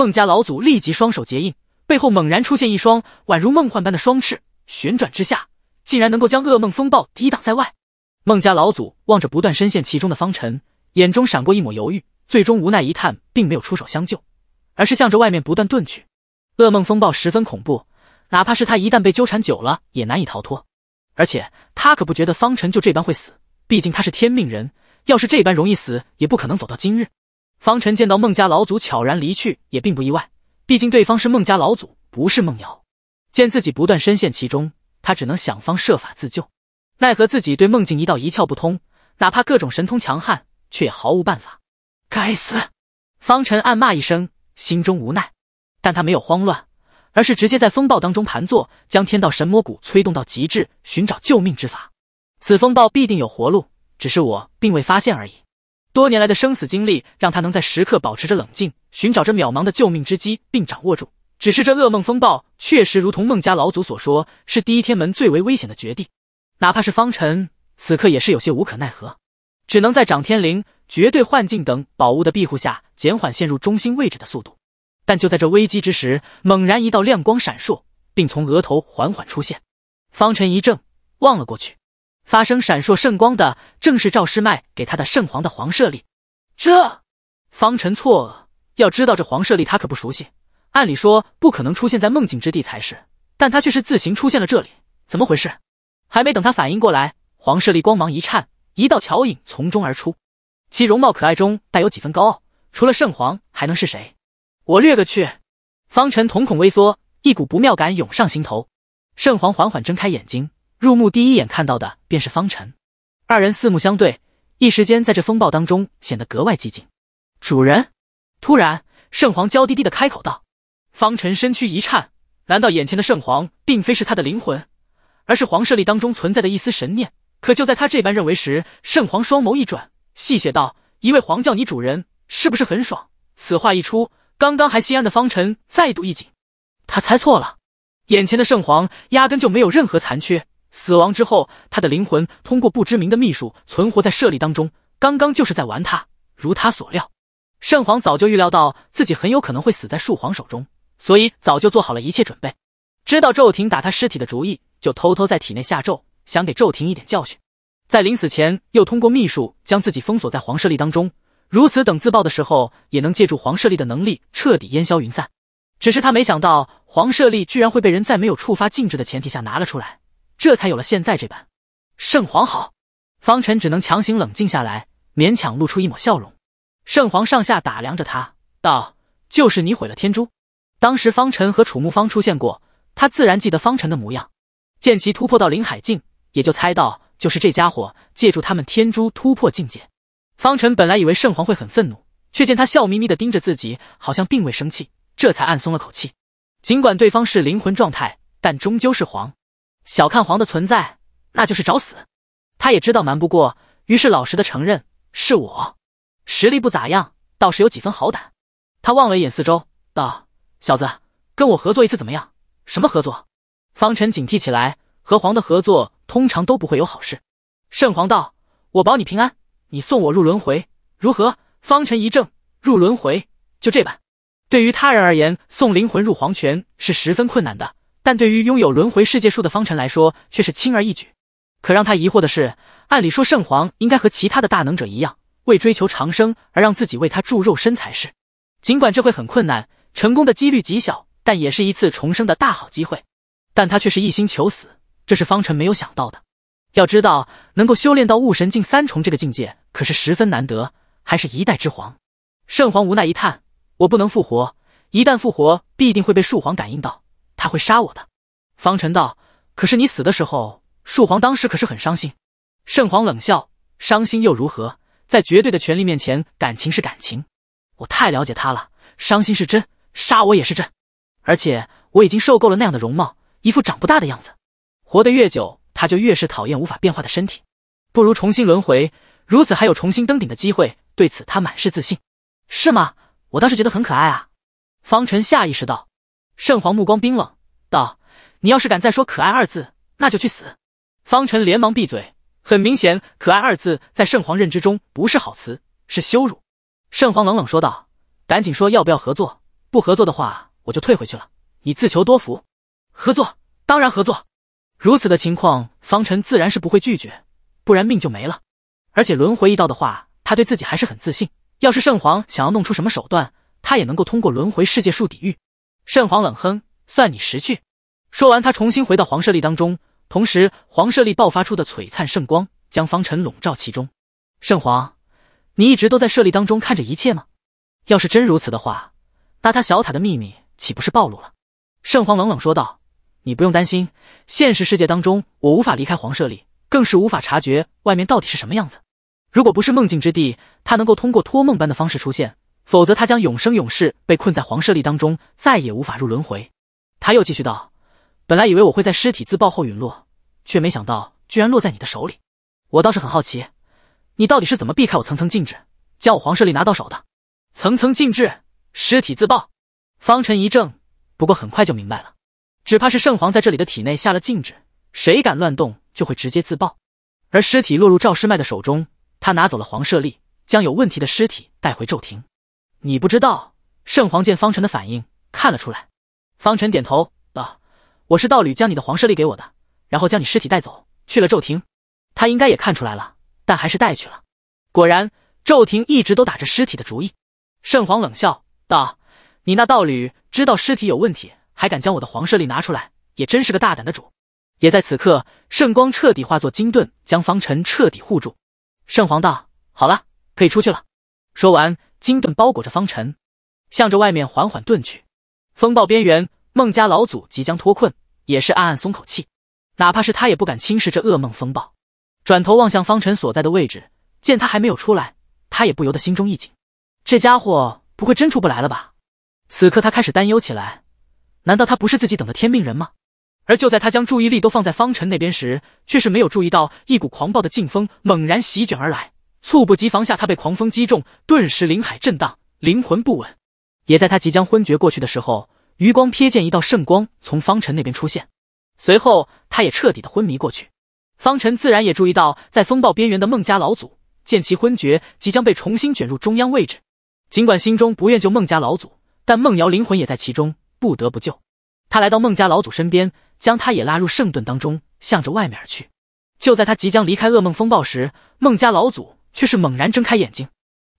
孟家老祖立即双手结印，背后猛然出现一双宛如梦幻般的双翅，旋转之下，竟然能够将噩梦风暴抵挡在外。孟家老祖望着不断深陷其中的方辰，眼中闪过一抹犹豫，最终无奈一叹，并没有出手相救，而是向着外面不断遁去。噩梦风暴十分恐怖，哪怕是他一旦被纠缠久了，也难以逃脱。而且他可不觉得方辰就这般会死，毕竟他是天命人，要是这般容易死，也不可能走到今日。方辰见到孟家老祖悄然离去，也并不意外，毕竟对方是孟家老祖，不是孟瑶。见自己不断深陷其中，他只能想方设法自救，奈何自己对梦境一道一窍不通，哪怕各种神通强悍，却也毫无办法。该死！方辰暗骂一声，心中无奈，但他没有慌乱，而是直接在风暴当中盘坐，将天道神魔谷催动到极致，寻找救命之法。此风暴必定有活路，只是我并未发现而已。多年来的生死经历，让他能在时刻保持着冷静，寻找着渺茫的救命之机，并掌握住。只是这噩梦风暴确实如同孟家老祖所说，是第一天门最为危险的绝地。哪怕是方辰，此刻也是有些无可奈何，只能在掌天灵、绝对幻境等宝物的庇护下，减缓陷入中心位置的速度。但就在这危机之时，猛然一道亮光闪烁，并从额头缓缓出现。方辰一怔，望了过去。发生闪烁圣光的，正是赵师卖给他的圣皇的黄舍利。这方辰错愕，要知道这黄舍利他可不熟悉，按理说不可能出现在梦境之地才是，但他却是自行出现了这里，怎么回事？还没等他反应过来，黄舍利光芒一颤，一道巧影从中而出，其容貌可爱中带有几分高傲，除了圣皇还能是谁？我略个去！方辰瞳孔微缩，一股不妙感涌上心头。圣皇缓缓睁开眼睛。入目第一眼看到的便是方辰，二人四目相对，一时间在这风暴当中显得格外寂静。主人，突然，圣皇娇滴滴的开口道：“方辰身躯一颤，难道眼前的圣皇并非是他的灵魂，而是皇势力当中存在的一丝神念？可就在他这般认为时，圣皇双眸一转，戏谑道：一位皇叫你主人，是不是很爽？此话一出，刚刚还心安的方辰再度一紧，他猜错了，眼前的圣皇压根就没有任何残缺。”死亡之后，他的灵魂通过不知名的秘术存活在舍利当中。刚刚就是在玩他，如他所料，圣皇早就预料到自己很有可能会死在树皇手中，所以早就做好了一切准备。知道骤庭打他尸体的主意，就偷偷在体内下咒，想给骤庭一点教训。在临死前，又通过秘术将自己封锁在黄舍利当中，如此等自爆的时候，也能借助黄舍利的能力彻底烟消云散。只是他没想到，黄舍利居然会被人在没有触发禁制的前提下拿了出来。这才有了现在这般。圣皇好，方辰只能强行冷静下来，勉强露出一抹笑容。圣皇上下打量着他，道：“就是你毁了天珠。当时方辰和楚慕芳出现过，他自然记得方辰的模样。见其突破到灵海境，也就猜到就是这家伙借助他们天珠突破境界。方辰本来以为圣皇会很愤怒，却见他笑眯眯的盯着自己，好像并未生气，这才暗松了口气。尽管对方是灵魂状态，但终究是皇。”小看黄的存在，那就是找死。他也知道瞒不过，于是老实的承认：“是我，实力不咋样，倒是有几分好胆。”他望了一眼四周，道：“小子，跟我合作一次怎么样？什么合作？”方辰警惕起来，和黄的合作通常都不会有好事。圣皇道：“我保你平安，你送我入轮回，如何？”方辰一怔：“入轮回就这般？”对于他人而言，送灵魂入黄泉是十分困难的。但对于拥有轮回世界树的方辰来说，却是轻而易举。可让他疑惑的是，按理说圣皇应该和其他的大能者一样，为追求长生而让自己为他注肉身才是。尽管这会很困难，成功的几率极小，但也是一次重生的大好机会。但他却是一心求死，这是方辰没有想到的。要知道，能够修炼到悟神境三重这个境界，可是十分难得，还是一代之皇。圣皇无奈一叹：“我不能复活，一旦复活，必定会被树皇感应到。”他会杀我的，方辰道。可是你死的时候，树皇当时可是很伤心。圣皇冷笑，伤心又如何？在绝对的权力面前，感情是感情。我太了解他了，伤心是真，杀我也是真。而且我已经受够了那样的容貌，一副长不大的样子。活得越久，他就越是讨厌无法变化的身体。不如重新轮回，如此还有重新登顶的机会。对此，他满是自信。是吗？我倒是觉得很可爱啊。方辰下意识道。圣皇目光冰冷，道：“你要是敢再说‘可爱’二字，那就去死！”方辰连忙闭嘴。很明显，“可爱”二字在圣皇认知中不是好词，是羞辱。圣皇冷冷说道：“赶紧说要不要合作，不合作的话，我就退回去了。你自求多福。”合作，当然合作。如此的情况，方辰自然是不会拒绝，不然命就没了。而且轮回一道的话，他对自己还是很自信。要是圣皇想要弄出什么手段，他也能够通过轮回世界树抵御。圣皇冷哼，算你识趣。说完，他重新回到黄舍利当中，同时黄舍利爆发出的璀璨圣光将方辰笼罩其中。圣皇，你一直都在舍利当中看着一切吗？要是真如此的话，那他小塔的秘密岂不是暴露了？圣皇冷冷说道：“你不用担心，现实世界当中我无法离开黄舍利，更是无法察觉外面到底是什么样子。如果不是梦境之地，他能够通过托梦般的方式出现？”否则他将永生永世被困在黄舍利当中，再也无法入轮回。他又继续道：“本来以为我会在尸体自爆后陨落，却没想到居然落在你的手里。我倒是很好奇，你到底是怎么避开我层层禁制，将我黄舍利拿到手的？层层禁制，尸体自爆。”方辰一怔，不过很快就明白了，只怕是圣皇在这里的体内下了禁制，谁敢乱动就会直接自爆。而尸体落入赵师迈的手中，他拿走了黄舍利，将有问题的尸体带回骤停。你不知道，圣皇见方辰的反应，看了出来。方辰点头道：“我是道侣将你的黄舍利给我的，然后将你尸体带走去了骤停。他应该也看出来了，但还是带去了。果然，骤停一直都打着尸体的主意。”圣皇冷笑道：“你那道侣知道尸体有问题，还敢将我的黄舍利拿出来，也真是个大胆的主。”也在此刻，圣光彻底化作金盾，将方辰彻底护住。圣皇道：“好了，可以出去了。”说完。金盾包裹着方辰，向着外面缓缓遁去。风暴边缘，孟家老祖即将脱困，也是暗暗松口气。哪怕是他也不敢轻视这噩梦风暴。转头望向方辰所在的位置，见他还没有出来，他也不由得心中一紧：这家伙不会真出不来了吧？此刻他开始担忧起来。难道他不是自己等的天命人吗？而就在他将注意力都放在方辰那边时，却是没有注意到一股狂暴的劲风猛然席卷而来。猝不及防下，他被狂风击中，顿时灵海震荡，灵魂不稳。也在他即将昏厥过去的时候，余光瞥见一道圣光从方辰那边出现，随后他也彻底的昏迷过去。方辰自然也注意到，在风暴边缘的孟家老祖，见其昏厥，即将被重新卷入中央位置。尽管心中不愿救孟家老祖，但孟瑶灵魂也在其中，不得不救。他来到孟家老祖身边，将他也拉入圣盾当中，向着外面而去。就在他即将离开噩梦风暴时，孟家老祖。却是猛然睁开眼睛，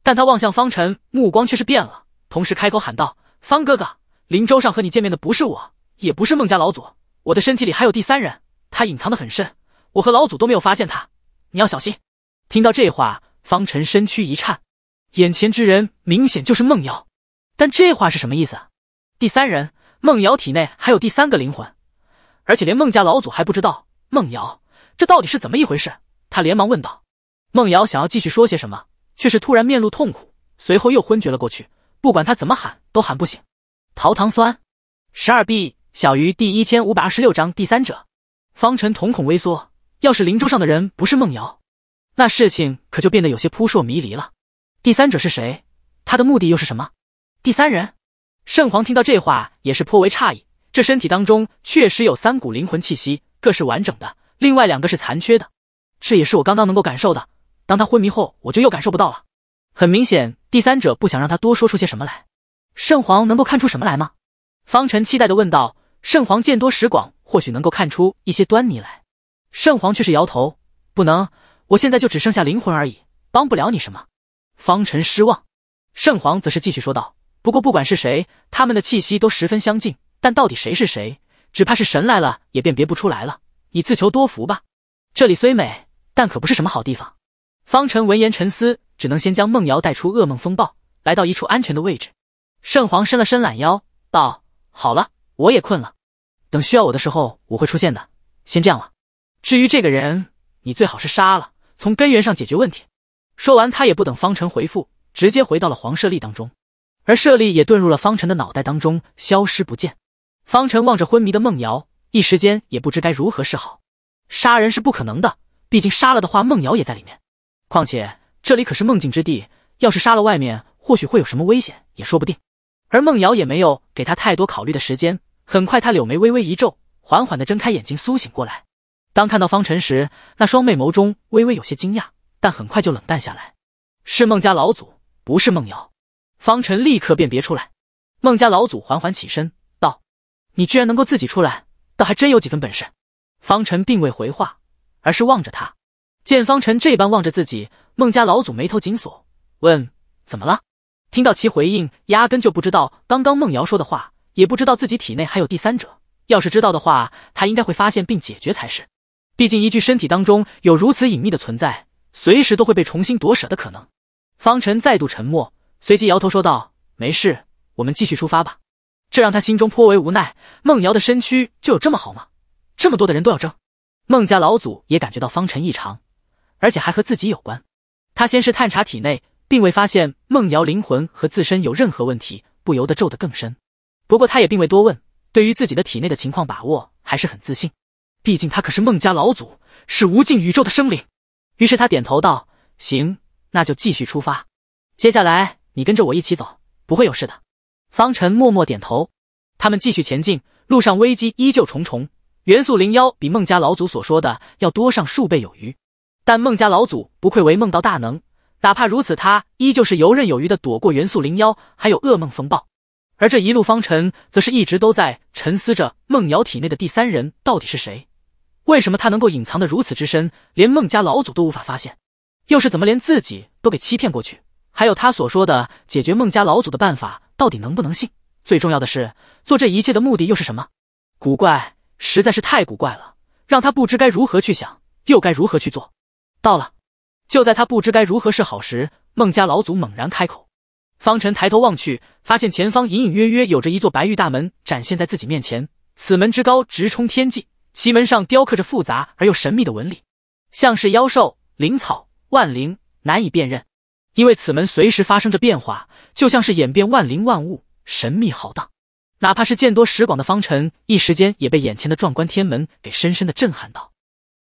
但他望向方辰，目光却是变了，同时开口喊道：“方哥哥，林州上和你见面的不是我，也不是孟家老祖，我的身体里还有第三人，他隐藏的很深，我和老祖都没有发现他，你要小心。”听到这话，方辰身躯一颤，眼前之人明显就是孟瑶，但这话是什么意思？第三人，孟瑶体内还有第三个灵魂，而且连孟家老祖还不知道。孟瑶，这到底是怎么一回事？他连忙问道。孟瑶想要继续说些什么，却是突然面露痛苦，随后又昏厥了过去。不管她怎么喊，都喊不醒。桃糖酸十二 b 小于第一千五百二十六章第三者。方辰瞳孔微缩，要是灵舟上的人不是孟瑶，那事情可就变得有些扑朔迷离了。第三者是谁？他的目的又是什么？第三人圣皇听到这话也是颇为诧异，这身体当中确实有三股灵魂气息，各是完整的，另外两个是残缺的，这也是我刚刚能够感受的。当他昏迷后，我就又感受不到了。很明显，第三者不想让他多说出些什么来。圣皇能够看出什么来吗？方辰期待的问道。圣皇见多识广，或许能够看出一些端倪来。圣皇却是摇头，不能。我现在就只剩下灵魂而已，帮不了你什么。方辰失望。圣皇则是继续说道：“不过不管是谁，他们的气息都十分相近。但到底谁是谁，只怕是神来了也辨别不出来了。你自求多福吧。这里虽美，但可不是什么好地方。”方辰闻言沉思，只能先将梦瑶带出噩梦风暴，来到一处安全的位置。圣皇伸了伸懒腰，道：“好了，我也困了，等需要我的时候我会出现的。先这样了。至于这个人，你最好是杀了，从根源上解决问题。”说完，他也不等方辰回复，直接回到了黄舍利当中，而舍利也遁入了方辰的脑袋当中，消失不见。方辰望着昏迷的梦瑶，一时间也不知该如何是好。杀人是不可能的，毕竟杀了的话，梦瑶也在里面。况且这里可是梦境之地，要是杀了外面，或许会有什么危险，也说不定。而孟瑶也没有给他太多考虑的时间，很快，他柳眉微微一皱，缓缓的睁开眼睛，苏醒过来。当看到方辰时，那双媚眸中微微有些惊讶，但很快就冷淡下来。是孟家老祖，不是孟瑶。方辰立刻辨别出来。孟家老祖缓缓起身，道：“你居然能够自己出来，倒还真有几分本事。”方辰并未回话，而是望着他。见方辰这般望着自己，孟家老祖眉头紧锁，问：“怎么了？”听到其回应，压根就不知道刚刚孟瑶说的话，也不知道自己体内还有第三者。要是知道的话，他应该会发现并解决才是。毕竟一具身体当中有如此隐秘的存在，随时都会被重新夺舍的可能。方辰再度沉默，随即摇头说道：“没事，我们继续出发吧。”这让他心中颇为无奈。孟瑶的身躯就有这么好吗？这么多的人都要争？孟家老祖也感觉到方辰异常。而且还和自己有关，他先是探查体内，并未发现梦瑶灵魂和自身有任何问题，不由得皱得更深。不过他也并未多问，对于自己的体内的情况把握还是很自信，毕竟他可是孟家老祖，是无尽宇宙的生灵。于是他点头道：“行，那就继续出发。接下来你跟着我一起走，不会有事的。”方辰默默点头。他们继续前进，路上危机依旧重重，元素灵妖比孟家老祖所说的要多上数倍有余。但孟家老祖不愧为梦道大能，哪怕如此，他依旧是游刃有余的躲过元素灵妖，还有噩梦风暴。而这一路方辰则是一直都在沉思着孟瑶体内的第三人到底是谁，为什么他能够隐藏的如此之深，连孟家老祖都无法发现，又是怎么连自己都给欺骗过去？还有他所说的解决孟家老祖的办法到底能不能信？最重要的是，做这一切的目的又是什么？古怪，实在是太古怪了，让他不知该如何去想，又该如何去做。到了，就在他不知该如何是好时，孟家老祖猛然开口。方辰抬头望去，发现前方隐隐约约有着一座白玉大门展现在自己面前。此门之高，直冲天际，其门上雕刻着复杂而又神秘的纹理，像是妖兽、灵草、万灵，难以辨认。因为此门随时发生着变化，就像是演变万灵万物，神秘浩荡。哪怕是见多识广的方辰，一时间也被眼前的壮观天门给深深的震撼到。